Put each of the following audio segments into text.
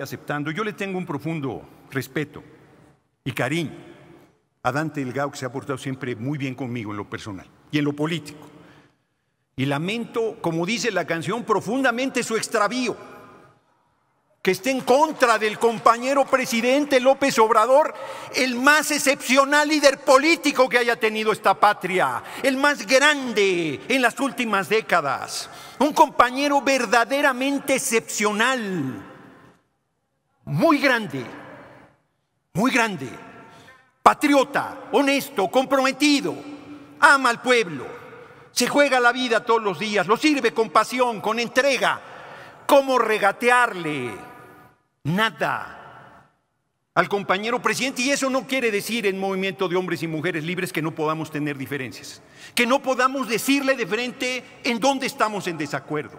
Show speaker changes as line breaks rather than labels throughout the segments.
aceptando. Yo le tengo un profundo respeto y cariño a Dante Delgado, que se ha portado siempre muy bien conmigo en lo personal y en lo político. Y lamento, como dice la canción, profundamente su extravío, que esté en contra del compañero presidente López Obrador, el más excepcional líder político que haya tenido esta patria, el más grande en las últimas décadas, un compañero verdaderamente excepcional muy grande, muy grande, patriota, honesto, comprometido, ama al pueblo, se juega la vida todos los días, lo sirve con pasión, con entrega. ¿Cómo regatearle? Nada al compañero presidente. Y eso no quiere decir en movimiento de hombres y mujeres libres que no podamos tener diferencias, que no podamos decirle de frente en dónde estamos en desacuerdo.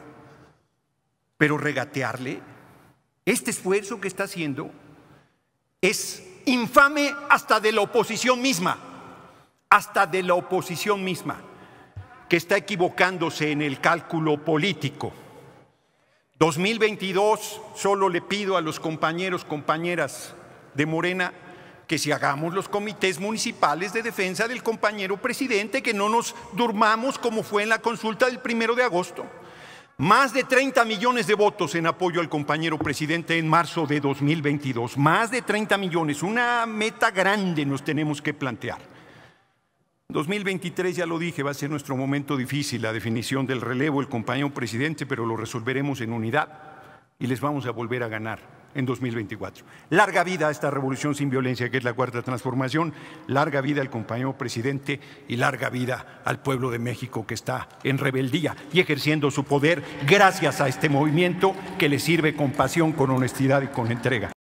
Pero regatearle, este esfuerzo que está haciendo es infame hasta de la oposición misma, hasta de la oposición misma, que está equivocándose en el cálculo político. 2022, solo le pido a los compañeros, compañeras de Morena, que si hagamos los comités municipales de defensa del compañero presidente, que no nos durmamos como fue en la consulta del primero de agosto más de 30 millones de votos en apoyo al compañero presidente en marzo de 2022. Más de 30 millones. Una meta grande nos tenemos que plantear. 2023, ya lo dije, va a ser nuestro momento difícil, la definición del relevo, el compañero presidente, pero lo resolveremos en unidad y les vamos a volver a ganar en 2024. Larga vida a esta revolución sin violencia que es la cuarta transformación, larga vida al compañero presidente y larga vida al pueblo de México que está en rebeldía y ejerciendo su poder gracias a este movimiento que le sirve con pasión, con honestidad y con entrega.